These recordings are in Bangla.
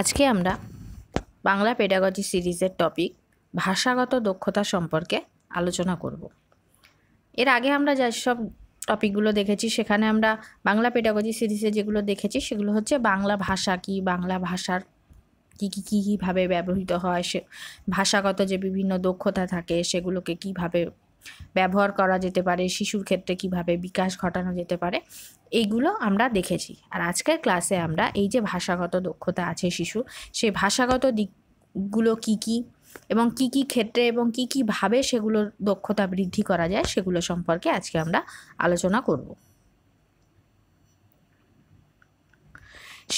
আজকে আমরা বাংলা পেডাগজি সিরিজের টপিক ভাষাগত দক্ষতা সম্পর্কে আলোচনা করব এর আগে আমরা যেসব টপিকগুলো দেখেছি সেখানে আমরা বাংলা পেডাগজি সিরিজে যেগুলো দেখেছি সেগুলো হচ্ছে বাংলা ভাষা কি বাংলা ভাষার কী কী কী কীভাবে ব্যবহৃত হয় সে ভাষাগত যে বিভিন্ন দক্ষতা থাকে সেগুলোকে কিভাবে ব্যবহার করা যেতে পারে শিশুর ক্ষেত্রে কিভাবে বিকাশ ঘটানো যেতে পারে এইগুলো আমরা দেখেছি আর আজকের ক্লাসে আমরা এই যে ভাষাগত দক্ষতা আছে শিশু সেই ভাষাগত দিকগুলো কি কি এবং কি কি ক্ষেত্রে এবং কি কীভাবে সেগুলোর দক্ষতা বৃদ্ধি করা যায় সেগুলো সম্পর্কে আজকে আমরা আলোচনা করব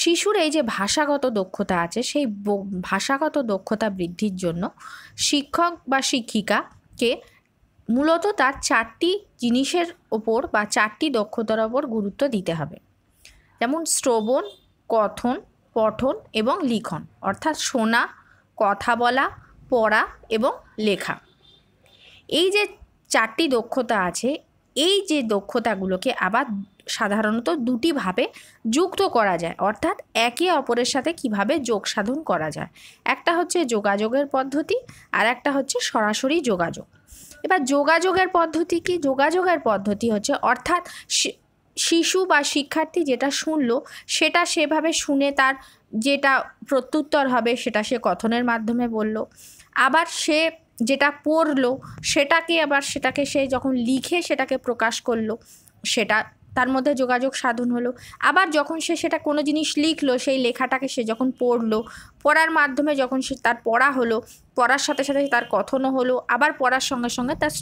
শিশুর এই যে ভাষাগত দক্ষতা আছে সেই ভাষাগত দক্ষতা বৃদ্ধির জন্য শিক্ষক বা শিক্ষিকাকে মূলত তার চারটি জিনিসের ওপর বা চারটি দক্ষতার ওপর গুরুত্ব দিতে হবে যেমন শ্রবণ কথন পঠন এবং লিখন অর্থাৎ শোনা কথা বলা পড়া এবং লেখা এই যে চারটি দক্ষতা আছে এই যে দক্ষতাগুলোকে আবার সাধারণত দুটি ভাবে যুক্ত করা যায় অর্থাৎ একে অপরের সাথে কিভাবে যোগ সাধন করা যায় একটা হচ্ছে যোগাযোগের পদ্ধতি আর একটা হচ্ছে সরাসরি যোগাযোগ এবার যোগাযোগের পদ্ধতি কি যোগাযোগের পদ্ধতি হচ্ছে অর্থাৎ শিশু বা শিক্ষার্থী যেটা শুনলো সেটা সেভাবে শুনে তার যেটা প্রত্যুত্তর হবে সেটা সে কথনের মাধ্যমে বলল আবার সে যেটা পড়লো সেটাকে আবার সেটাকে সে যখন লিখে সেটাকে প্রকাশ করলো সেটা তার মধ্যে যোগাযোগ সাধন হলো আবার যখন সে সেটা কোনো জিনিস লিখলো সেই লেখাটাকে সে যখন পড়লো পড়ার মাধ্যমে যখন সে তার পড়া হলো পড়ার সাথে সাথে তার কথনও হলো আবার পড়ার সঙ্গে সঙ্গে তার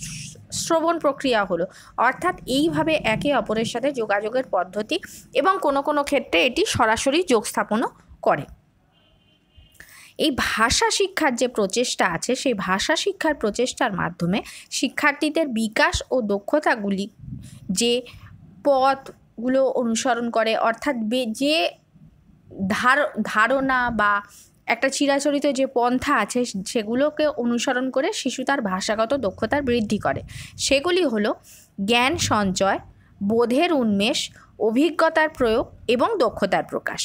শ্রবণ প্রক্রিয়া হলো অর্থাৎ এইভাবে একে অপরের সাথে যোগাযোগের পদ্ধতি এবং কোনো কোনো ক্ষেত্রে এটি সরাসরি যোগ স্থাপনও করে এই ভাষা শিক্ষার যে প্রচেষ্টা আছে সেই ভাষা শিক্ষার প্রচেষ্টার মাধ্যমে শিক্ষার্থীদের বিকাশ ও দক্ষতাগুলি যে পথগুলো অনুসরণ করে অর্থাৎ যে ধার ধারণা বা একটা চিরাচরিত যে পন্থা আছে সেগুলোকে অনুসরণ করে শিশু তার ভাষাগত দক্ষতার বৃদ্ধি করে সেগুলি হল জ্ঞান সঞ্চয় বোধের উন্মেষ অভিজ্ঞতার প্রয়োগ এবং দক্ষতার প্রকাশ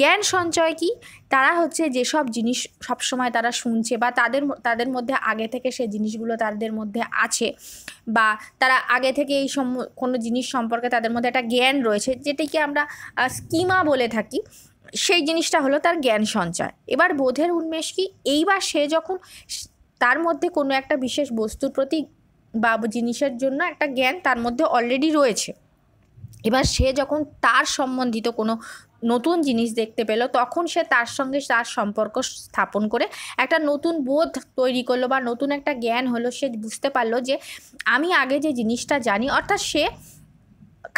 জ্ঞান সঞ্চয় কি তারা হচ্ছে যেসব জিনিস সবসময় তারা শুনছে বা তাদের তাদের মধ্যে আগে থেকে সে জিনিসগুলো তাদের মধ্যে আছে বা তারা আগে থেকে এই সম কোনো জিনিস সম্পর্কে তাদের মধ্যে একটা জ্ঞান রয়েছে যেটিকে আমরা স্কিমা বলে থাকি সেই জিনিসটা হলো তার জ্ঞান সঞ্চয় এবার বোধের উন্মেষ কি এইবার সে যখন তার মধ্যে কোনো একটা বিশেষ বস্তুর প্রতি বা জিনিসের জন্য একটা জ্ঞান তার মধ্যে অলরেডি রয়েছে এবার সে যখন তার সম্বন্ধিত কোনো নতুন জিনিস দেখতে পেলো তখন সে তার সঙ্গে তার সম্পর্ক স্থাপন করে একটা নতুন বোধ তৈরি করলো বা নতুন একটা জ্ঞান হলো সে বুঝতে পারলো যে আমি আগে যে জিনিসটা জানি অর্থাৎ সে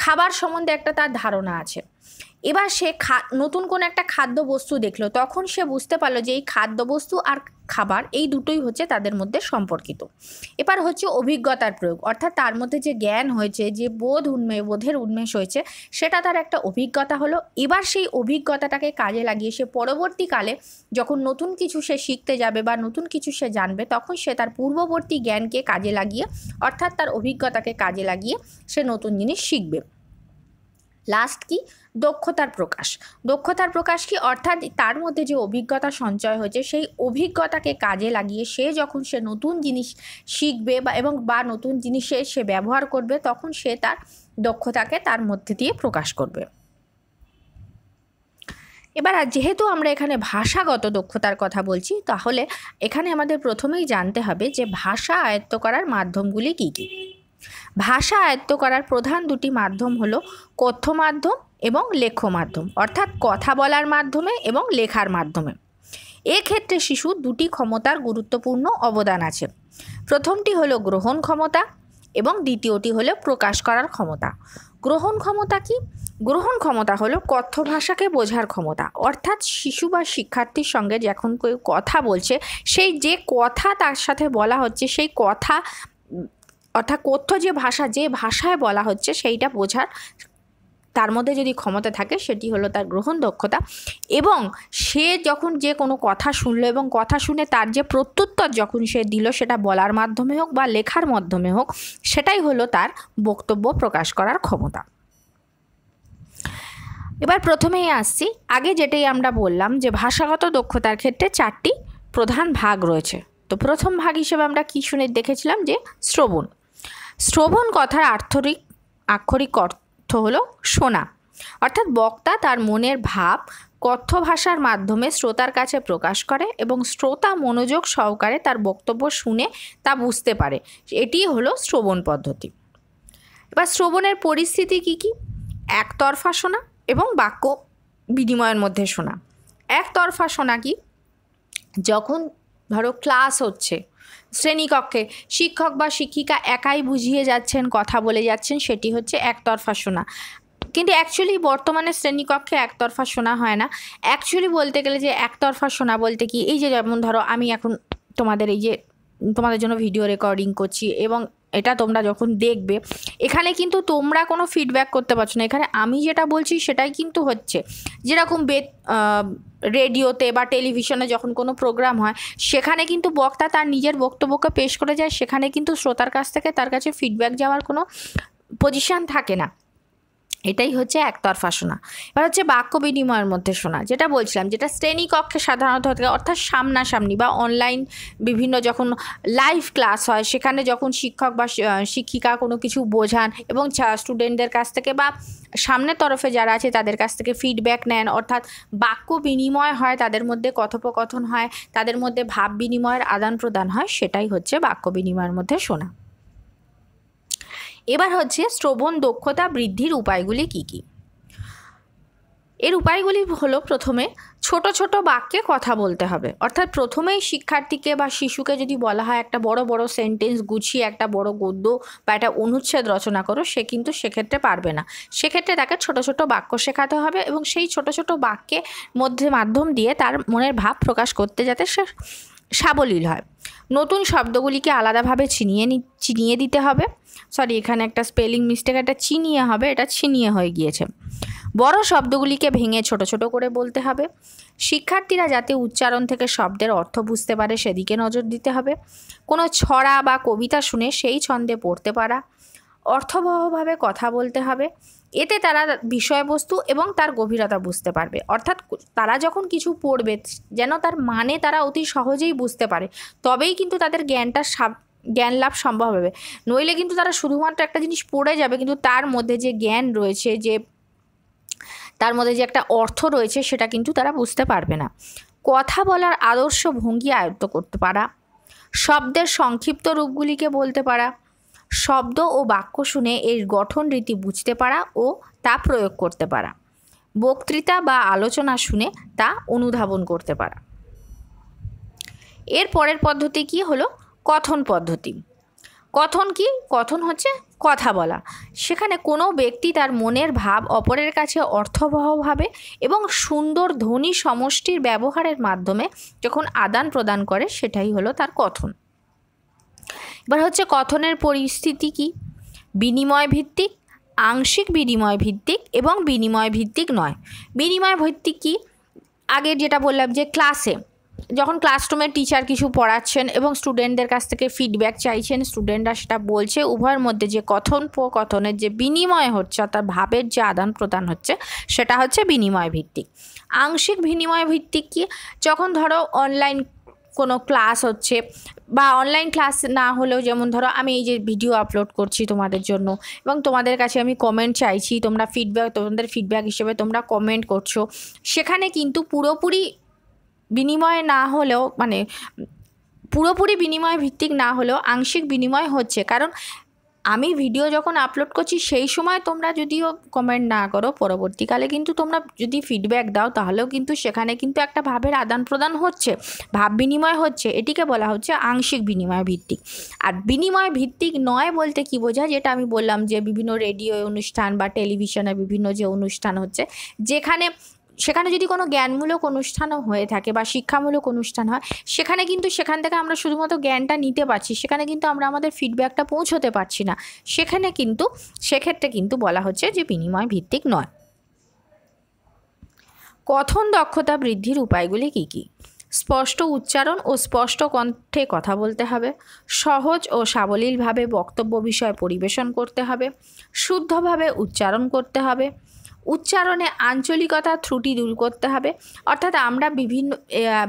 খাবার সম্বন্ধে একটা তার ধারণা আছে এবার সে খা নতুন কোনো একটা খাদ্যবস্তু দেখলো তখন সে বুঝতে পারলো যে এই খাদ্যবস্তু আর খাবার এই দুটোই হচ্ছে তাদের মধ্যে সম্পর্কিত এবার হচ্ছে অভিজ্ঞতার প্রয়োগ অর্থাৎ তার মধ্যে যে জ্ঞান হয়েছে যে বোধ উন্মে বোধের উন্মেষ হয়েছে সেটা তার একটা অভিজ্ঞতা হলো এবার সেই অভিজ্ঞতাটাকে কাজে লাগিয়ে সে পরবর্তীকালে যখন নতুন কিছু সে শিখতে যাবে বা নতুন কিছু সে জানবে তখন সে তার পূর্ববর্তী জ্ঞানকে কাজে লাগিয়ে অর্থাৎ তার অভিজ্ঞতাকে কাজে লাগিয়ে সে নতুন জিনিস শিখবে লাস্ট কি দক্ষতার প্রকাশ দক্ষতার প্রকাশ কি অর্থাৎ তার মধ্যে যে অভিজ্ঞতা সঞ্চয় হয়েছে সেই অভিজ্ঞতাকে কাজে লাগিয়ে সে যখন সে নতুন জিনিস শিখবে বা এবং বা নতুন জিনিসে সে ব্যবহার করবে তখন সে তার দক্ষতাকে তার মধ্যে দিয়ে প্রকাশ করবে এবার যেহেতু আমরা এখানে ভাষাগত দক্ষতার কথা বলছি তাহলে এখানে আমাদের প্রথমেই জানতে হবে যে ভাষা আয়ত্ত করার মাধ্যমগুলি কী কী ভাষা আয়ত্ত করার প্রধান দুটি মাধ্যম হল কথ্য মাধ্যম এবং লেখ্য মাধ্যম অর্থাৎ কথা বলার মাধ্যমে এবং লেখার মাধ্যমে এক্ষেত্রে শিশু দুটি ক্ষমতার গুরুত্বপূর্ণ অবদান আছে প্রথমটি হল গ্রহণ ক্ষমতা এবং দ্বিতীয়টি হলো প্রকাশ করার ক্ষমতা গ্রহণ ক্ষমতা কি গ্রহণ ক্ষমতা হলো কথ্য ভাষাকে বোঝার ক্ষমতা অর্থাৎ শিশু বা শিক্ষার্থীর সঙ্গে যখন কেউ কথা বলছে সেই যে কথা তার সাথে বলা হচ্ছে সেই কথা অর্থাৎ কথ্য যে ভাষা যে ভাষায় বলা হচ্ছে সেইটা বোঝার তার মধ্যে যদি ক্ষমতা থাকে সেটি হলো তার গ্রহণ দক্ষতা এবং সে যখন যে কোনো কথা শুনলো এবং কথা শুনে তার যে প্রত্যুত্তর যখন সে দিল সেটা বলার মাধ্যমে হোক বা লেখার মাধ্যমে হোক সেটাই হলো তার বক্তব্য প্রকাশ করার ক্ষমতা এবার প্রথমেই আসছি আগে যেটাই আমরা বললাম যে ভাষাগত দক্ষতার ক্ষেত্রে চারটি প্রধান ভাগ রয়েছে তো প্রথম ভাগ হিসেবে আমরা কী শুনে দেখেছিলাম যে শ্রবণ শ্রবণ কথার আর্থরিক আক্ষরিক অর্থ হলো শোনা অর্থাৎ বক্তা তার মনের ভাব কথ্য ভাষার মাধ্যমে শ্রোতার কাছে প্রকাশ করে এবং শ্রোতা মনোযোগ সহকারে তার বক্তব্য শুনে তা বুঝতে পারে এটি হলো শ্রবণ পদ্ধতি এবার শ্রবণের পরিস্থিতি কি কি একতরফা শোনা এবং বাক্য বিনিময়ের মধ্যে শোনা একতরফা শোনা কি যখন ধরো ক্লাস হচ্ছে শ্রেণীকক্ষে শিক্ষক বা শিক্ষিকা একাই বুঝিয়ে যাচ্ছেন কথা বলে যাচ্ছেন সেটি হচ্ছে একতরফা শোনা কিন্তু অ্যাকচুয়ালি বর্তমানে শ্রেণীকক্ষে একতরফা শোনা হয় না অ্যাকচুয়ালি বলতে গেলে যে একতরফা শোনা বলতে কি এই যে যেমন ধরো আমি এখন তোমাদের এই যে তোমাদের জন্য ভিডিও রেকর্ডিং করছি এবং এটা তোমরা যখন দেখবে এখানে কিন্তু তোমরা কোনো ফিডব্যাক করতে পারছো না এখানে আমি যেটা বলছি সেটাই কিন্তু হচ্ছে যেরকম বে রেডিওতে বা টেলিভিশনে যখন কোনো প্রোগ্রাম হয় সেখানে কিন্তু বক্তা তার নিজের বক্তব্যকে পেশ করে যায় সেখানে কিন্তু শ্রোতার কাছ থেকে তার কাছে ফিডব্যাক যাওয়ার কোনো পজিশান থাকে না এটাই হচ্ছে একতরফা শোনা এবার হচ্ছে বাক্য বিনিময়ের মধ্যে শোনা যেটা বলছিলাম যেটা শ্রেণীকক্ষে সাধারণত থাকে অর্থাৎ সামনাসামনি বা অনলাইন বিভিন্ন যখন লাইভ ক্লাস হয় সেখানে যখন শিক্ষক বা শিক্ষিকা কোনো কিছু বোঝান এবং স্টুডেন্টদের কাছ থেকে বা সামনের তরফে যারা আছে তাদের কাছ থেকে ফিডব্যাক নেন অর্থাৎ বাক্য বিনিময় হয় তাদের মধ্যে কথোপকথন হয় তাদের মধ্যে ভাব বিনিময়ের আদান প্রদান হয় সেটাই হচ্ছে বাক্য বিনিময়ের মধ্যে শোনা এবার হচ্ছে শ্রবণ দক্ষতা বৃদ্ধির উপায়গুলি কি কি এর উপায়গুলি হলো প্রথমে ছোট ছোট বাক্যে কথা বলতে হবে অর্থাৎ প্রথমেই শিক্ষার্থীকে বা শিশুকে যদি বলা হয় একটা বড় বড় সেন্টেন্স গুছিয়ে একটা বড় গদ্য বা একটা অনুচ্ছেদ রচনা করো সে কিন্তু সেক্ষেত্রে পারবে না সেক্ষেত্রে তাকে ছোট ছোট বাক্য শেখাতে হবে এবং সেই ছোট ছোট বাক্যে মধ্যে মাধ্যম দিয়ে তার মনের ভাব প্রকাশ করতে যাতে সে সাবলীল হয় নতুন শব্দগুলিকে আলাদাভাবে চিনিয়ে নি চিনিয়ে দিতে হবে সরি এখানে একটা স্পেলিং মিস্টেক একটা চিনিয়ে হবে এটা ছিনিয়ে হয়ে গিয়েছে বড় শব্দগুলিকে ভেঙে ছোট ছোট করে বলতে হবে শিক্ষার্থীরা যাতে উচ্চারণ থেকে শব্দের অর্থ বুঝতে পারে সেদিকে নজর দিতে হবে কোনো ছড়া বা কবিতা শুনে সেই ছন্দে পড়তে পারা অর্থবহভাবে কথা বলতে হবে এতে তারা বিষয়বস্তু এবং তার গভীরতা বুঝতে পারবে অর্থাৎ তারা যখন কিছু পড়বে যেন তার মানে তারা অতি সহজেই বুঝতে পারে তবেই কিন্তু তাদের জ্ঞানটা সাব জ্ঞান লাভ সম্ভব হবে নইলে কিন্তু তারা শুধুমাত্র একটা জিনিস পড়ে যাবে কিন্তু তার মধ্যে যে জ্ঞান রয়েছে যে তার মধ্যে যে একটা অর্থ রয়েছে সেটা কিন্তু তারা বুঝতে পারবে না কথা বলার আদর্শ ভঙ্গি আয়ত্ত করতে পারা শব্দের সংক্ষিপ্ত রূপগুলিকে বলতে পারা শব্দ ও বাক্য শুনে এর গঠন রীতি বুঝতে পারা ও তা প্রয়োগ করতে পারা বক্তৃতা বা আলোচনা শুনে তা অনুধাবন করতে পারা এর পরের পদ্ধতি কি হলো কথন পদ্ধতি কথন কি কথন হচ্ছে কথা বলা সেখানে কোনো ব্যক্তি তার মনের ভাব অপরের কাছে অর্থবহভাবে এবং সুন্দর ধ্বনি সমষ্টির ব্যবহারের মাধ্যমে যখন আদান প্রদান করে সেটাই হলো তার কথন এবার হচ্ছে কথনের পরিস্থিতি কি বিনিময় ভিত্তিক আংশিক বিনিময় ভিত্তিক এবং বিনিময় ভিত্তিক নয় বিনিময় ভিত্তিক কি আগে যেটা বললাম যে ক্লাসে যখন ক্লাসরুমের টিচার কিছু পড়াচ্ছেন এবং স্টুডেন্টদের কাছ থেকে ফিডব্যাক চাইছেন স্টুডেন্টরা সেটা বলছে উভয়ের মধ্যে যে কথন প্রকথনের যে বিনিময় হচ্ছে অর্থাৎ ভাবের যে আদান প্রদান হচ্ছে সেটা হচ্ছে বিনিময় ভিত্তিক আংশিক বিনিময় ভিত্তিক কি যখন ধরো অনলাইন কোনো ক্লাস হচ্ছে বা অনলাইন ক্লাস না হলেও যেমন ধরো আমি এই যে ভিডিও আপলোড করছি তোমাদের জন্য এবং তোমাদের কাছে আমি কমেন্ট চাইছি তোমরা ফিডব্যাক তোমাদের ফিডব্যাক হিসেবে তোমরা কমেন্ট করছো সেখানে কিন্তু পুরোপুরি বিনিময় না হলেও মানে পুরোপুরি বিনিময় ভিত্তিক না হলেও আংশিক বিনিময় হচ্ছে কারণ আমি ভিডিও যখন আপলোড করছি সেই সময় তোমরা যদিও কমেন্ট না করো পরবর্তীকালে কিন্তু তোমরা যদি ফিডব্যাক দাও তাহলেও কিন্তু সেখানে কিন্তু একটা ভাবের আদান প্রদান হচ্ছে ভাব বিনিময় হচ্ছে এটিকে বলা হচ্ছে আংশিক বিনিময় ভিত্তিক আর বিনিময় ভিত্তিক নয় বলতে কি বোঝায় যেটা আমি বললাম যে বিভিন্ন রেডিও অনুষ্ঠান বা টেলিভিশনে বিভিন্ন যে অনুষ্ঠান হচ্ছে যেখানে সেখানে যদি কোনো জ্ঞানমূলক অনুষ্ঠানও হয়ে থাকে বা শিক্ষামূলক অনুষ্ঠান হয় সেখানে কিন্তু সেখান থেকে আমরা শুধুমাত্র জ্ঞানটা নিতে পারছি সেখানে কিন্তু আমরা আমাদের ফিডব্যাকটা পৌঁছতে পারছি না সেখানে কিন্তু সেক্ষেত্রে কিন্তু বলা হচ্ছে যে বিনিময় ভিত্তিক নয় কথন দক্ষতা বৃদ্ধির উপায়গুলি কী কী স্পষ্ট উচ্চারণ ও স্পষ্ট কণ্ঠে কথা বলতে হবে সহজ ও সাবলীলভাবে বক্তব্য বিষয় পরিবেশন করতে হবে শুদ্ধভাবে উচ্চারণ করতে হবে উচ্চারণে আঞ্চলিকতা ত্রুটি দূর করতে হবে অর্থাৎ আমরা বিভিন্ন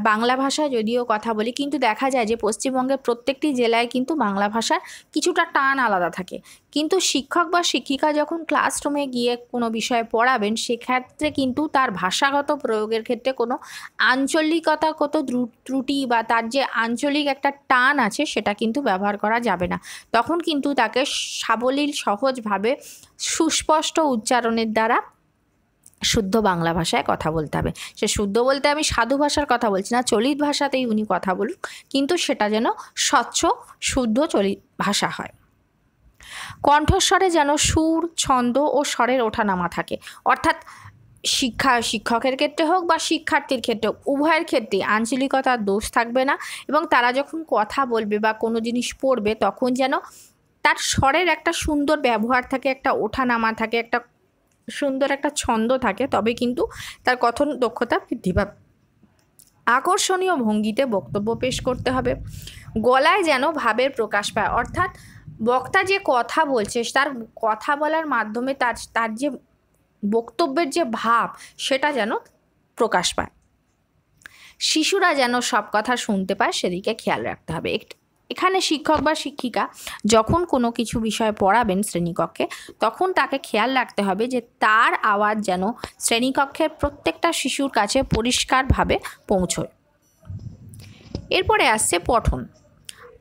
বাংলা ভাষা যদিও কথা বলি কিন্তু দেখা যায় যে পশ্চিমবঙ্গের প্রত্যেকটি জেলায় কিন্তু বাংলা ভাষার কিছুটা টান আলাদা থাকে কিন্তু শিক্ষক বা শিক্ষিকা যখন ক্লাসরুমে গিয়ে কোনো বিষয়ে পড়াবেন সেক্ষেত্রে কিন্তু তার ভাষাগত প্রয়োগের ক্ষেত্রে কোনো আঞ্চলিকতাগত ত্রুটি বা তার যে আঞ্চলিক একটা টান আছে সেটা কিন্তু ব্যবহার করা যাবে না তখন কিন্তু তাকে সাবলীল সহজভাবে সুস্পষ্ট উচ্চারণের দ্বারা শুদ্ধ বাংলা ভাষায় কথা বলতে হবে সে শুদ্ধ বলতে আমি সাধু ভাষার কথা বলছি না চলিত ভাষাতেই উনি কথা বলুক কিন্তু সেটা যেন স্বচ্ছ শুদ্ধ চলিত ভাষা হয় কণ্ঠস্বরে যেন সুর ছন্দ ও স্বরের ওঠানামা থাকে অর্থাৎ শিক্ষা শিক্ষকের ক্ষেত্রে হোক বা শিক্ষার্থীর ক্ষেত্রে হোক উভয়ের ক্ষেত্রে আঞ্চলিকতার দোষ থাকবে না এবং তারা যখন কথা বলবে বা কোনো জিনিস পড়বে তখন যেন তার স্বরের একটা সুন্দর ব্যবহার থাকে একটা ওঠানামা থাকে একটা সুন্দর একটা ছন্দ থাকে তবে কিন্তু তার কথন দক্ষতা বৃদ্ধি পাবে আকর্ষণীয় ভঙ্গিতে বক্তব্য পেশ করতে হবে গলায় যেন ভাবের প্রকাশ পায় অর্থাৎ বক্তা যে কথা বলছে তার কথা বলার মাধ্যমে তার তার যে বক্তব্যের যে ভাব সেটা যেন প্রকাশ পায় শিশুরা যেন সব কথা শুনতে পায় সেদিকে খেয়াল রাখতে হবে এখানে শিক্ষক বা শিক্ষিকা যখন কোনো কিছু বিষয় পড়াবেন শ্রেণীকক্ষে তখন তাকে খেয়াল রাখতে হবে যে তার আওয়াজ যেন শ্রেণীকক্ষের প্রত্যেকটা শিশুর কাছে পরিষ্কারভাবে পৌঁছয় এরপরে আসছে পঠন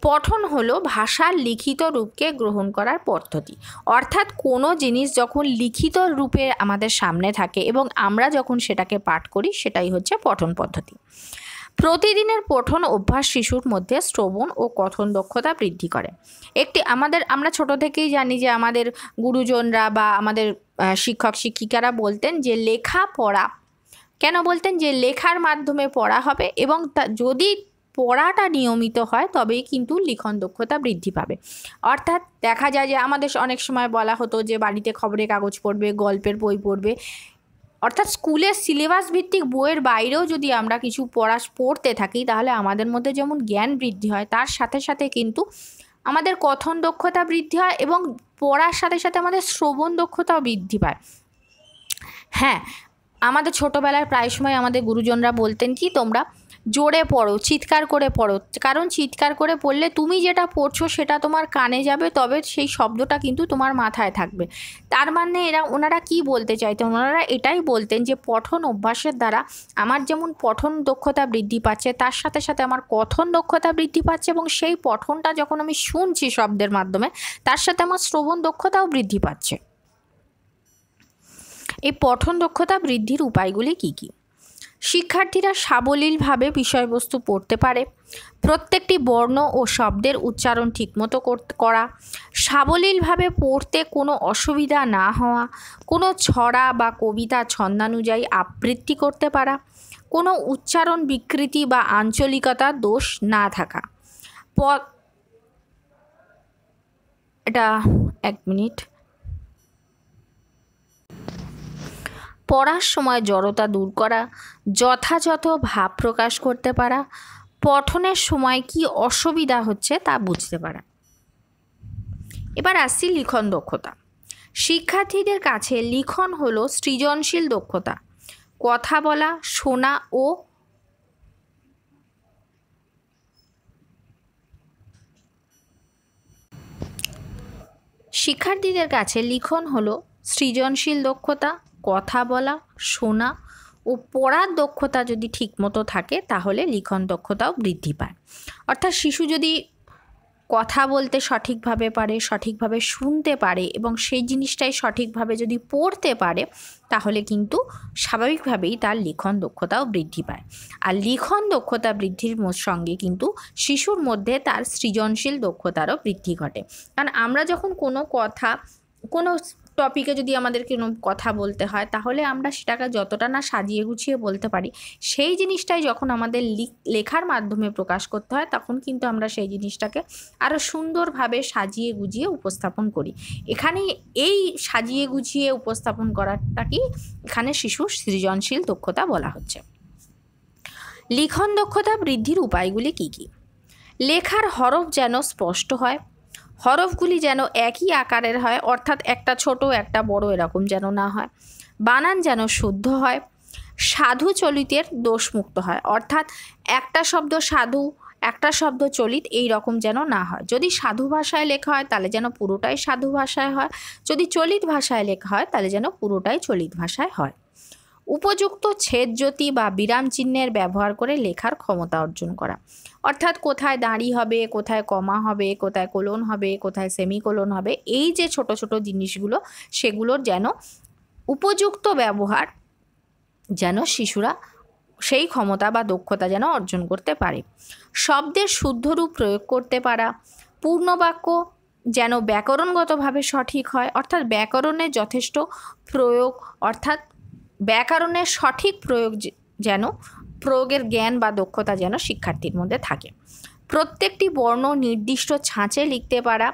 পঠন হলো ভাষার লিখিত রূপকে গ্রহণ করার পদ্ধতি অর্থাৎ কোনো জিনিস যখন লিখিত রূপে আমাদের সামনে থাকে এবং আমরা যখন সেটাকে পাঠ করি সেটাই হচ্ছে পঠন পদ্ধতি প্রতিদিনের পঠন অভ্যাস শিশুর মধ্যে শ্রবণ ও কথন দক্ষতা বৃদ্ধি করে একটি আমাদের আমরা ছোট থেকেই জানি যে আমাদের গুরুজনরা বা আমাদের শিক্ষক শিক্ষিকারা বলতেন যে লেখা পড়া কেন বলতেন যে লেখার মাধ্যমে পড়া হবে এবং তা যদি পড়াটা নিয়মিত হয় তবেই কিন্তু লিখন দক্ষতা বৃদ্ধি পাবে অর্থাৎ দেখা যায় যে আমাদের অনেক সময় বলা হতো যে বাড়িতে খবরের কাগজ পড়বে গল্পের বই পড়বে অর্থাৎ স্কুলের সিলেবাস ভিত্তিক বইয়ের বাইরেও যদি আমরা কিছু পড়া পড়তে থাকি তাহলে আমাদের মধ্যে যেমন জ্ঞান বৃদ্ধি হয় তার সাথে সাথে কিন্তু আমাদের কথন দক্ষতা বৃদ্ধি হয় এবং পড়ার সাথে সাথে আমাদের শ্রবণ দক্ষতাও বৃদ্ধি পায় হ্যাঁ আমাদের ছোটোবেলায় প্রায় সময় আমাদের গুরুজনরা বলতেন কি তোমরা জোরে পড়ো চিৎকার করে পড়ো কারণ চিৎকার করে পড়লে তুমি যেটা পড়ছো সেটা তোমার কানে যাবে তবে সেই শব্দটা কিন্তু তোমার মাথায় থাকবে তার মানে এরা ওনারা কি বলতে চাইতেন ওনারা এটাই বলতেন যে পঠন অভ্যাসের দ্বারা আমার যেমন পঠন দক্ষতা বৃদ্ধি পাচ্ছে তার সাথে সাথে আমার কথন দক্ষতা বৃদ্ধি পাচ্ছে এবং সেই পঠনটা যখন আমি শুনছি শব্দের মাধ্যমে তার সাথে আমার শ্রবণ দক্ষতাও বৃদ্ধি পাচ্ছে এই পঠন দক্ষতা বৃদ্ধির উপায়গুলি কী কী শিক্ষার্থীরা সাবলীলভাবে বিষয়বস্তু পড়তে পারে প্রত্যেকটি বর্ণ ও শব্দের উচ্চারণ ঠিকমতো করা সাবলীলভাবে পড়তে কোনো অসুবিধা না হওয়া কোনো ছড়া বা কবিতা ছন্দানুযায়ী আবৃত্তি করতে পারা কোনো উচ্চারণ বিকৃতি বা আঞ্চলিকতা দোষ না থাকা এটা এক মিনিট পড়ার সময় জড়তা দূর করা যথাযথ ভাব প্রকাশ করতে পারা পঠনের সময় কি অসুবিধা হচ্ছে তা বুঝতে পারা এবার আসছি লিখন দক্ষতা শিক্ষার্থীদের কাছে লিখন হলো সৃজনশীল দক্ষতা কথা বলা শোনা ও শিক্ষার্থীদের কাছে লিখন হলো সৃজনশীল দক্ষতা কথা বলা শোনা ও পড়ার দক্ষতা যদি ঠিকমতো থাকে তাহলে লিখন দক্ষতাও বৃদ্ধি পায় অর্থাৎ শিশু যদি কথা বলতে সঠিকভাবে পারে সঠিকভাবে শুনতে পারে এবং সেই জিনিসটাই সঠিকভাবে যদি পড়তে পারে তাহলে কিন্তু স্বাভাবিকভাবেই তার লিখন দক্ষতাও বৃদ্ধি পায় আর লিখন দক্ষতা বৃদ্ধির সঙ্গে কিন্তু শিশুর মধ্যে তার সৃজনশীল দক্ষতারও বৃদ্ধি ঘটে কারণ আমরা যখন কোনো কথা কোনো টপিকে যদি আমাদেরকে কোনো কথা বলতে হয় তাহলে আমরা সেটাকে যতটা না সাজিয়ে গুছিয়ে বলতে পারি সেই জিনিসটাই যখন আমাদের লেখার মাধ্যমে প্রকাশ করতে হয় তখন কিন্তু আমরা সেই জিনিসটাকে আরও সুন্দরভাবে সাজিয়ে গুজিয়ে উপস্থাপন করি এখানে এই সাজিয়ে গুছিয়ে উপস্থাপন করাটাকেই এখানে শিশুর সৃজনশীল দক্ষতা বলা হচ্ছে লিখন দক্ষতা বৃদ্ধির উপায়গুলি কি কি লেখার হরফ যেন স্পষ্ট হয় হরফগুলি যেন একই আকারের হয় অর্থাৎ একটা ছোট একটা বড় এরকম যেন না হয় বানান যেন শুদ্ধ হয় সাধু চলিতের দোষমুক্ত হয় অর্থাৎ একটা শব্দ সাধু একটা শব্দ চলিত এই রকম যেন না হয় যদি সাধু ভাষায় লেখা হয় তাহলে যেন পুরোটাই সাধু ভাষায় হয় যদি চলিত ভাষায় লেখা হয় তাহলে যেন পুরোটাই চলিত ভাষায় হয় উপযুক্ত ছেদ জ্যোতি বা বিরাম চিহ্নের ব্যবহার করে লেখার ক্ষমতা অর্জন করা অর্থাৎ কোথায় দাঁড়ি হবে কোথায় কমা হবে কোথায় কোলন হবে কোথায় সেমিকোলন হবে এই যে ছোট ছোট জিনিসগুলো সেগুলোর যেন উপযুক্ত ব্যবহার যেন শিশুরা সেই ক্ষমতা বা দক্ষতা যেন অর্জন করতে পারে শব্দের শুদ্ধরূপ প্রয়োগ করতে পারা পূর্ণবাক্য যেন ব্যাকরণগতভাবে সঠিক হয় অর্থাৎ ব্যাকরণের যথেষ্ট প্রয়োগ অর্থাৎ ব্যাকরণের সঠিক প্রয়োগ যেন প্রয়োগের জ্ঞান বা দক্ষতা যেন শিক্ষার্থীর মধ্যে থাকে প্রত্যেকটি বর্ণ নির্দিষ্ট ছাঁচে লিখতে পারা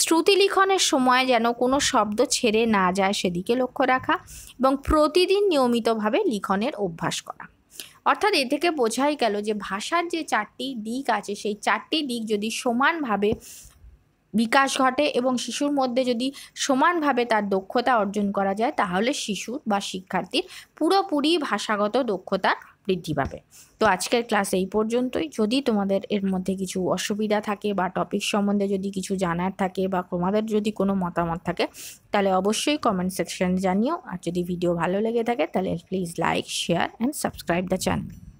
শ্রুতি লিখনের সময় যেন কোনো শব্দ ছেড়ে না যায় সেদিকে লক্ষ্য রাখা এবং প্রতিদিন নিয়মিতভাবে লিখনের অভ্যাস করা অর্থাৎ এ থেকে বোঝাই গেল যে ভাষার যে চারটি দিক আছে সেই চারটি দিক যদি সমানভাবে বিকাশ ঘটে এবং শিশুর মধ্যে যদি সমানভাবে তার দক্ষতা অর্জন করা যায় তাহলে শিশু বা শিক্ষার্থীর পুরোপুরি ভাষাগত দক্ষতা বৃদ্ধি পাবে তো আজকের ক্লাস এই পর্যন্তই যদি তোমাদের এর মধ্যে কিছু অসুবিধা থাকে বা টপিক সম্বন্ধে যদি কিছু জানার থাকে বা তোমাদের যদি কোনো মতামত থাকে তাহলে অবশ্যই কমেন্ট সেকশন জানিও আর যদি ভিডিও ভালো লেগে থাকে তাহলে please like share and subscribe the channel